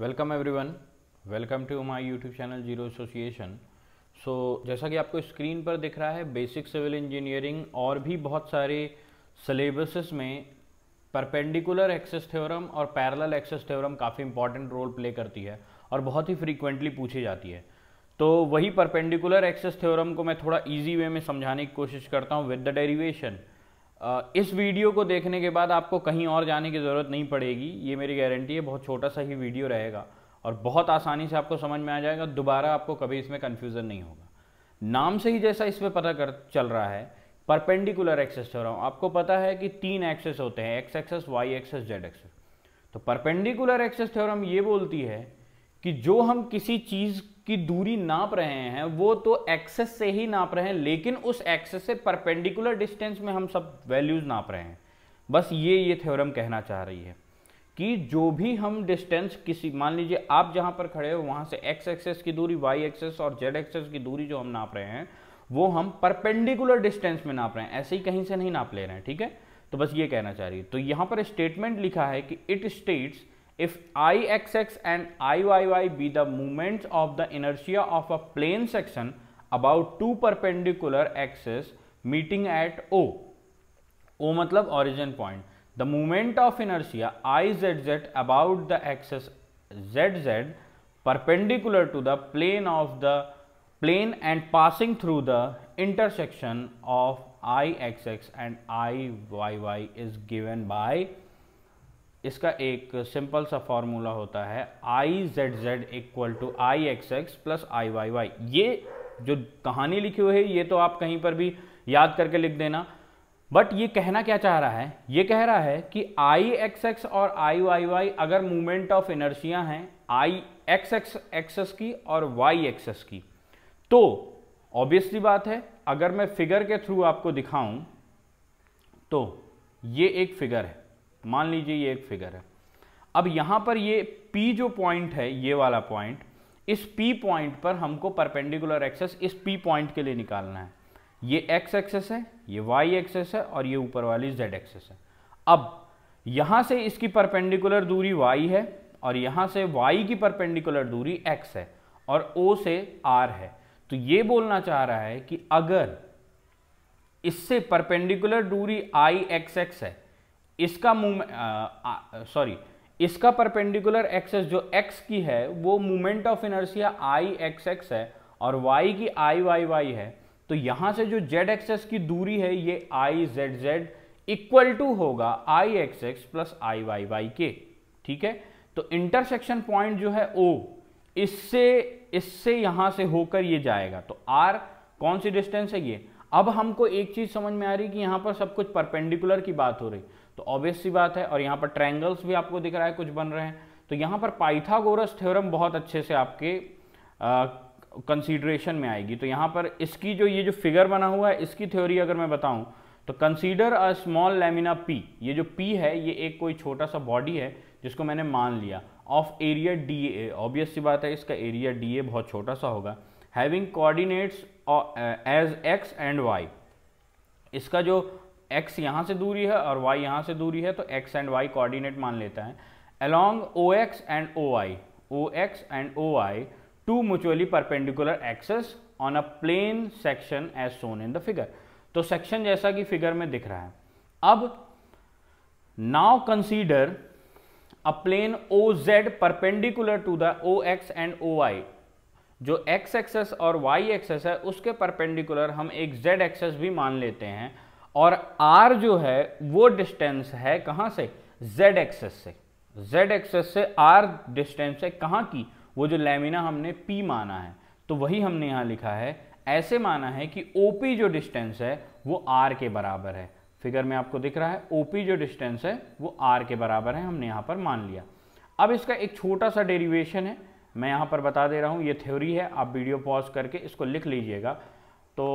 Welcome everyone welcome to my YouTube channel zero association so जैसा कि आपको screen पर दिख रहा है बेसिक सिविल इंजीनियरिंग और भी बहुत सारे सिलेबसेस में परपेंडिकुलर एक्सेस थ्योरम और पैरेलल एक्सेस थ्योरम काफ़ी इंपॉर्टेंट रोल प्ले करती है और बहुत ही फ्रीक्वेंटली पूछी जाती है तो वही परपेंडिकुलर एक्सेस थ्योरम को मैं थोड़ा इजी वे में समझाने की कोशिश करता हूँ विद द डेरिवेशन इस वीडियो को देखने के बाद आपको कहीं और जाने की ज़रूरत नहीं पड़ेगी ये मेरी गारंटी है बहुत छोटा सा ही वीडियो रहेगा और बहुत आसानी से आपको समझ में आ जाएगा दोबारा आपको कभी इसमें कन्फ्यूज़न नहीं होगा नाम से ही जैसा इसमें पता कर चल रहा है परपेंडिकुलर एक्सेस चल रहा हूँ आपको पता है कि तीन एक्सेस होते हैं X axes Y axes Z axes तो परपेंडिकुलर एक्सेस थ्योरम ये बोलती है कि जो हम किसी चीज़ की दूरी नाप रहे हैं वो तो एक्सेस से ही नाप रहे हैं लेकिन उस एक्सेस से परपेंडिकुलर डिस्टेंस में हम सब वैल्यूज नाप रहे हैं बस ये ये थ्योरम कहना चाह रही है कि जो भी हम डिस्टेंस किसी मान लीजिए आप जहां पर खड़े हो वहां से एक्स एक्सेस की दूरी वाई एक्सेस और जेड एक्सेस की दूरी जो हम नाप रहे हैं वो हम परपेंडिकुलर डिस्टेंस में नाप रहे हैं ऐसे ही कहीं से नहीं नाप ले रहे हैं ठीक है तो बस ये कहना चाह रही है तो यहां पर स्टेटमेंट लिखा है कि it states If Ixx and Iyy be the moments of the inertia of a plane section about two perpendicular axes meeting at O, O मतलब origin point. The moment of inertia Izz about the axis ZZ perpendicular to the plane of the plane and passing through the intersection of Ixx and Iyy is given by इसका एक simple सा formula होता है I Z Z equal to I X X plus I Y Y ये जो कहानी लिखी हुई है ये तो आप कहीं पर भी याद करके लिख देना बट ये कहना क्या चाह रहा है ये कह रहा है कि आई एक्स एक्स और आई वाई वाई अगर मूवमेंट ऑफ इनर्शिया हैं आई एक्स एक्स एक्सेस की और वाई एक्सेस की तो ऑब्वियसली बात है अगर मैं फिगर के थ्रू आपको दिखाऊं तो ये एक फिगर है मान लीजिए ये एक फिगर है अब यहां पर ये P जो पॉइंट है ये वाला पॉइंट इस P पॉइंट पर हमको परपेंडिकुलर एक्सेस इस P पॉइंट के लिए निकालना है ये x एक्सेस है ये y एक्सेस है और ये ऊपर वाली z एक्सेस है अब यहां से इसकी परपेंडिकुलर दूरी y है और यहां से y की परपेंडिकुलर दूरी x है और O से R है तो ये बोलना चाह रहा है कि अगर इससे परपेंडिकुलर दूरी आई एक्स एक्स है इसका मूवमेंट सॉरी इसका परपेंडिकुलर एक्सेस जो एक्स की है वो movement of inertia I X X है और वाई की आई वाई वाई है तो यहां से जो जेड एक्सेस की दूरी है ये I Z Z equal to होगा I X X plus I Y Y के ठीक है तो इंटरसेक्शन पॉइंट जो है ओ इससे इससे यहां से होकर ये जाएगा तो आर कौन सी डिस्टेंस है ये अब हमको एक चीज समझ में आ रही कि यहां पर सब कुछ परपेंडिकुलर की बात हो रही तो ऑब्वियस सी बात है और यहाँ पर ट्रैंगल्स भी आपको दिख रहा है कुछ बन रहे हैं तो यहाँ पर पाइथागोरस थ्योरम बहुत अच्छे से आपके कंसीडरेशन में आएगी तो यहाँ पर इसकी जो ये जो फिगर बना हुआ है इसकी थ्योरी अगर मैं बताऊँ तो consider a small lamina P ये जो पी है ये एक कोई छोटा सा बॉडी है जिसको मैंने मान लिया of area D A obvious सी बात है इसका एरिया डी ए बहुत छोटा सा होगा having coordinates as X and Y इसका जो एक्स यहाँ से दूरी है और वाई यहाँ से दूरी है तो एक्स एंड वाई कोऑर्डिनेट मान लेता है along O X and O Y O X and O Y two mutually perpendicular axes on a plane section as shown in the figure तो सेक्शन जैसा कि फिगर में दिख रहा है अब now consider a plane O Z perpendicular to the O X and O Y जो x axes और y एक्सेस है उसके परपेंडिकुलर हम एक z एक्सेस भी मान लेते हैं और आर जो है वो डिस्टेंस है कहाँ से जेड एक्सेस से जेड एक्सेस से आर डिस्टेंस है कहाँ की वो जो लेमिना हमने पी माना है तो वही हमने यहाँ लिखा है ऐसे माना है कि ओपी जो डिस्टेंस है वो आर के बराबर है फिगर में आपको दिख रहा है ओपी जो डिस्टेंस है वो आर के बराबर है हमने यहाँ पर मान लिया अब इसका एक छोटा सा डेरिवेशन है मैं यहाँ पर बता दे रहा हूँ ये थ्योरी है आप वीडियो पॉज करके इसको लिख लीजिएगा तो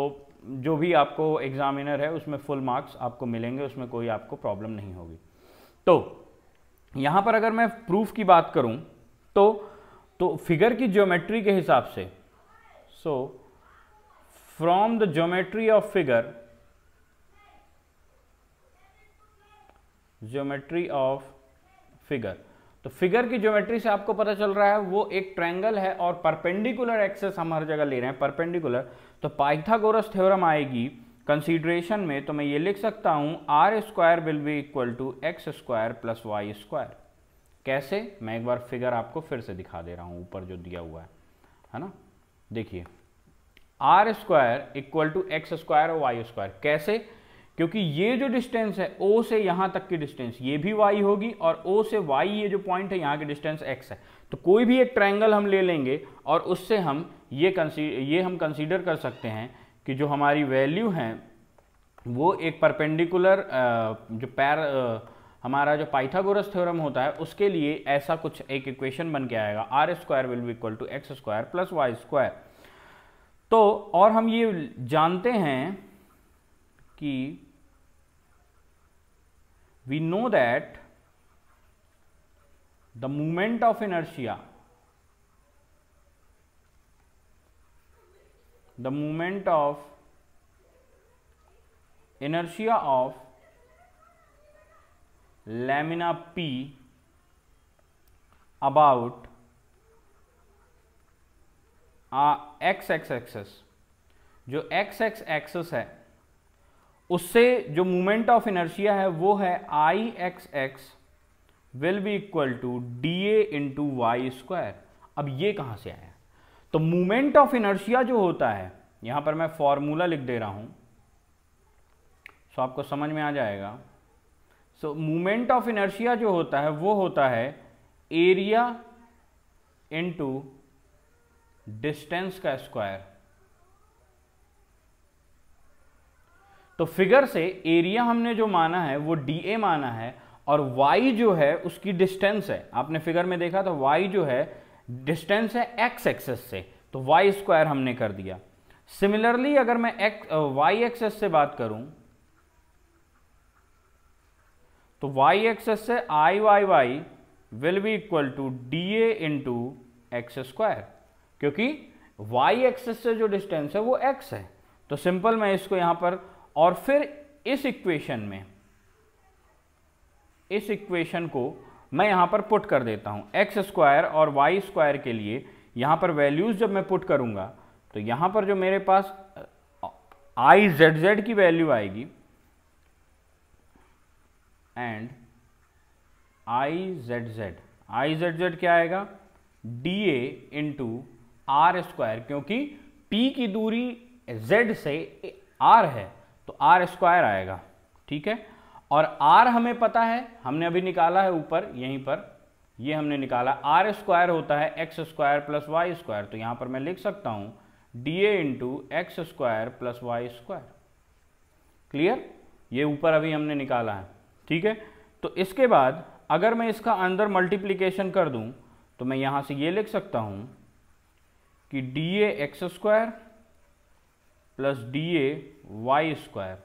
जो भी आपको एग्ज़ामिनर है उसमें फुल मार्क्स आपको मिलेंगे उसमें कोई आपको प्रॉब्लम नहीं होगी तो यहां पर अगर मैं प्रूफ की बात करूं तो तो फिगर की ज्योमेट्री के हिसाब से so from the geometry of figure geometry of figure तो फिगर की ज्योमेट्री से आपको पता चल रहा है वो एक ट्रायंगल है और परपेंडिकुलर एक्सेस हम हर जगह ले रहे हैं परपेंडिकुलर तो पाइथागोरस थ्योरम आएगी कंसीडरेशन में तो मैं ये लिख सकता हूं R square will be equal to X square plus Y square कैसे मैं एक बार फिगर आपको फिर से दिखा दे रहा हूं ऊपर जो दिया हुआ है है ना देखिए R square equal to X square और वाई स्क्वायर कैसे क्योंकि ये जो डिस्टेंस है ओ से यहाँ तक की डिस्टेंस ये भी वाई होगी और ओ से वाई ये जो पॉइंट है यहाँ की डिस्टेंस एक्स है तो कोई भी एक ट्रायंगल हम ले लेंगे और उससे हम ये ये हम कंसीडर कर सकते हैं कि जो हमारी वैल्यू हैं वो एक परपेंडिकुलर जो पैर हमारा जो पाइथागोरस थ्योरम होता है उसके लिए ऐसा कुछ एक इक्वेशन बन के आएगा R square will be equal to X square plus Y square तो और हम ये जानते हैं कि we know that the moment of inertia the moment of inertia of lamina p about a x x axis जो x x axis है उससे जो मोमेंट ऑफ इनर्शिया है वो है I X X will be equal to D A into Y square अब ये कहाँ से आया तो मोमेंट ऑफ इनर्शिया जो होता है यहाँ पर मैं फॉर्मूला लिख दे रहा हूँ सो आपको समझ में आ जाएगा सो मोमेंट ऑफ इनर्शिया जो होता है वो होता है एरिया इंटू डिस्टेंस का स्क्वायर तो फिगर से एरिया हमने जो माना है वो डी ए माना है और वाई जो है उसकी डिस्टेंस है आपने फिगर में देखा तो वाई जो है डिस्टेंस है एक्स एक्सेस से तो वाई स्क्वायर हमने कर दिया सिमिलरली अगर मैं एक्स वाई एक्सेस से बात करूं तो वाई एक्सेस से I Y Y will be equal to D A into X square क्योंकि y एक्सेस से जो डिस्टेंस है वो x है तो सिंपल मैं इसको यहां पर और फिर इस इक्वेशन में इस इक्वेशन को मैं यहां पर पुट कर देता हूं एक्स स्क्वायर और वाई स्क्वायर के लिए यहां पर वैल्यूज़ जब मैं पुट करूंगा तो यहां पर जो मेरे पास आई जेड जेड की वैल्यू आएगी and I Z Z I Z Z क्या आएगा D A into R square क्योंकि पी की दूरी जेड से आर है आर स्क्वायर आएगा ठीक है और आर हमें पता है हमने अभी निकाला है ऊपर यहीं पर ये हमने निकाला आर स्क्वायर होता है X square plus Y square तो यहां पर मैं लिख सकता हूं D A into X square plus Y square clear ये ऊपर अभी हमने निकाला है ठीक है तो इसके बाद अगर मैं इसका अंदर मल्टीप्लीकेशन कर दूं तो मैं यहां से ये लिख सकता हूं कि D A X square plus D A Y square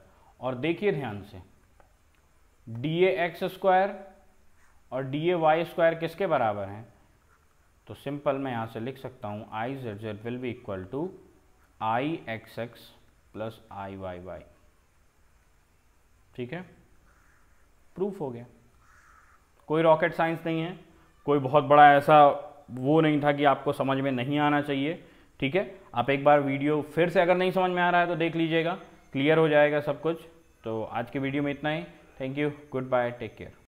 और देखिए ध्यान से डी ए एक्स स्क्वायर और डी ए वाई स्क्वायर किसके बराबर हैं तो सिंपल मैं यहाँ से लिख सकता हूँ I Z Z will be equal to I X X plus I Y Y ठीक है प्रूफ हो गया कोई रॉकेट साइंस नहीं है कोई बहुत बड़ा ऐसा वो नहीं था कि आपको समझ में नहीं आना चाहिए ठीक है आप एक बार वीडियो फिर से अगर नहीं समझ में आ रहा है तो देख लीजिएगा क्लियर हो जाएगा सब कुछ तो आज के वीडियो में इतना ही thank you good bye take care